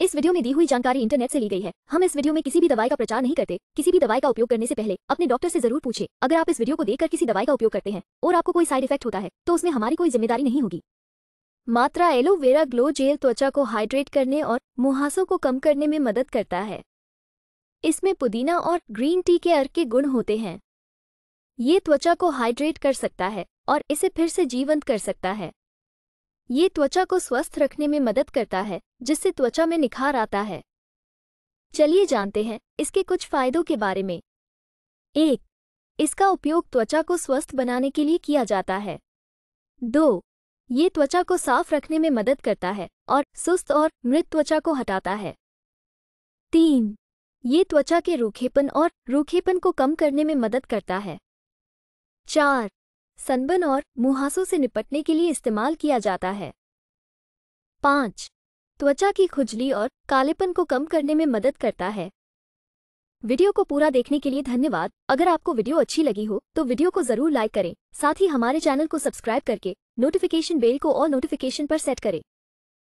इस वीडियो में दी हुई जानकारी इंटरनेट से ली गई है हम इस वीडियो में किसी भी दवाई का प्रचार नहीं करते किसी भी दवाई का उपयोग करने से पहले अपने डॉक्टर से जरूर पूछे अगर आप इस वीडियो को देखकर किसी दवाई का उपयोग करते हैं और आपको कोई साइड इफेक्ट होता है तो उसमें हमारी कोई जिम्मेदारी नहीं होगी मात्रा एलोवेरा ग्लो जेल त्वचा को हाइड्रेट करने और मुहासों को कम करने में मदद करता है इसमें पुदीना और ग्रीन टी के अर्क के गुण होते हैं ये त्वचा को हाइड्रेट कर सकता है और इसे फिर से जीवंत कर सकता है ये त्वचा को स्वस्थ रखने में मदद करता है जिससे त्वचा में निखार आता है चलिए जानते हैं इसके कुछ फायदों के बारे में एक इसका उपयोग त्वचा को स्वस्थ बनाने के लिए किया जाता है दो ये त्वचा को साफ रखने में मदद करता है और सुस्त और मृत त्वचा को हटाता है तीन ये त्वचा के रूखेपन और रूखेपन को कम करने में मदद करता है चार सनबन और मुहासों से निपटने के लिए इस्तेमाल किया जाता है पाँच त्वचा की खुजली और कालेपन को कम करने में मदद करता है वीडियो को पूरा देखने के लिए धन्यवाद अगर आपको वीडियो अच्छी लगी हो तो वीडियो को जरूर लाइक करें साथ ही हमारे चैनल को सब्सक्राइब करके नोटिफिकेशन बेल को और नोटिफिकेशन पर सेट करें